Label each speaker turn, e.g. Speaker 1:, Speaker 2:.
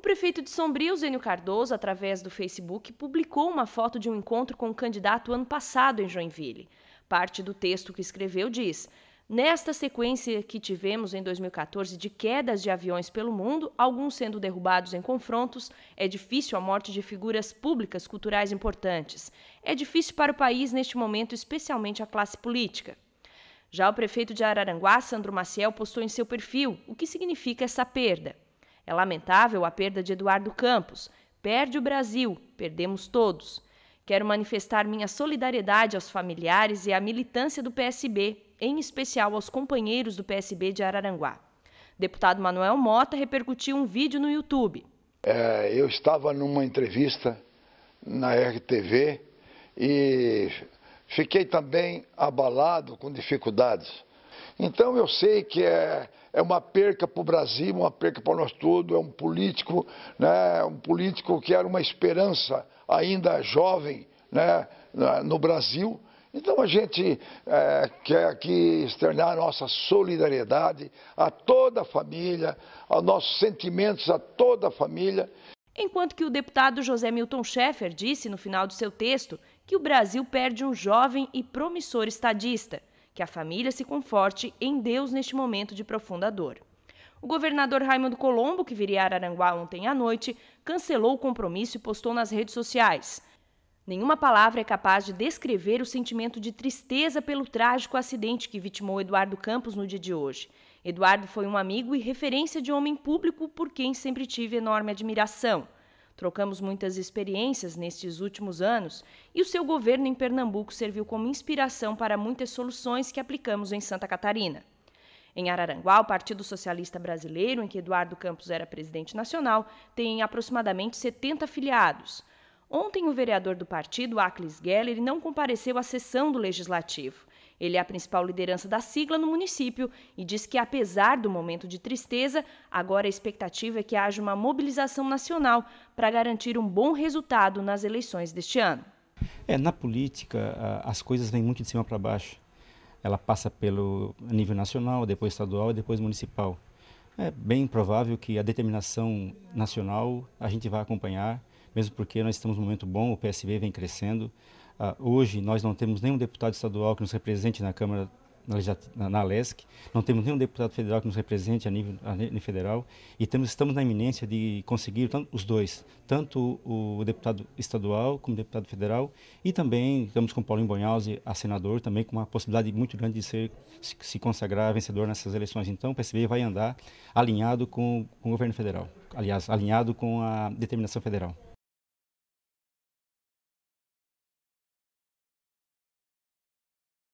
Speaker 1: O prefeito de Sombrio, Zênio Cardoso, através do Facebook, publicou uma foto de um encontro com o um candidato ano passado em Joinville. Parte do texto que escreveu diz: Nesta sequência que tivemos em 2014 de quedas de aviões pelo mundo, alguns sendo derrubados em confrontos, é difícil a morte de figuras públicas culturais importantes. É difícil para o país neste momento, especialmente a classe política. Já o prefeito de Araranguá, Sandro Maciel, postou em seu perfil o que significa essa perda. É lamentável a perda de Eduardo Campos. Perde o Brasil, perdemos todos. Quero manifestar minha solidariedade aos familiares e à militância do PSB, em especial aos companheiros do PSB de Araranguá. Deputado Manuel Mota repercutiu um vídeo no YouTube.
Speaker 2: É, eu estava numa entrevista na RTV e fiquei também abalado com dificuldades então eu sei que é, é uma perca para o Brasil, uma perca para nós todos, é um político, né, um político que era uma esperança ainda jovem né, no Brasil. Então a gente é, quer aqui externar a nossa solidariedade a toda a família, aos nossos sentimentos a toda a família.
Speaker 1: Enquanto que o deputado José Milton Schaeffer disse no final do seu texto que o Brasil perde um jovem e promissor estadista. Que a família se conforte em Deus neste momento de profunda dor. O governador Raimundo Colombo, que viria a Araranguá ontem à noite, cancelou o compromisso e postou nas redes sociais. Nenhuma palavra é capaz de descrever o sentimento de tristeza pelo trágico acidente que vitimou Eduardo Campos no dia de hoje. Eduardo foi um amigo e referência de homem público por quem sempre tive enorme admiração. Trocamos muitas experiências nestes últimos anos e o seu governo em Pernambuco serviu como inspiração para muitas soluções que aplicamos em Santa Catarina. Em Araranguá, o Partido Socialista Brasileiro, em que Eduardo Campos era presidente nacional, tem aproximadamente 70 filiados. Ontem, o vereador do partido, Acles Geller, não compareceu à sessão do Legislativo. Ele é a principal liderança da sigla no município e diz que, apesar do momento de tristeza, agora a expectativa é que haja uma mobilização nacional para garantir um bom resultado nas eleições deste ano.
Speaker 3: É, na política, as coisas vêm muito de cima para baixo. Ela passa pelo nível nacional, depois estadual e depois municipal. É bem provável que a determinação nacional a gente vai acompanhar, mesmo porque nós estamos num momento bom, o PSB vem crescendo, ah, hoje nós não temos nenhum deputado estadual que nos represente na Câmara na, na LESC, não temos nenhum deputado federal que nos represente a nível, a nível federal e temos, estamos na iminência de conseguir tanto, os dois, tanto o, deputado estadual como o deputado federal e também estamos com Paulo Bonhausen, a senador, também com uma possibilidade muito grande de ser, se, se consagrar vencedor nessas eleições. Então o PSB vai andar alinhado com, com o governo federal, aliás, alinhado com a determinação federal.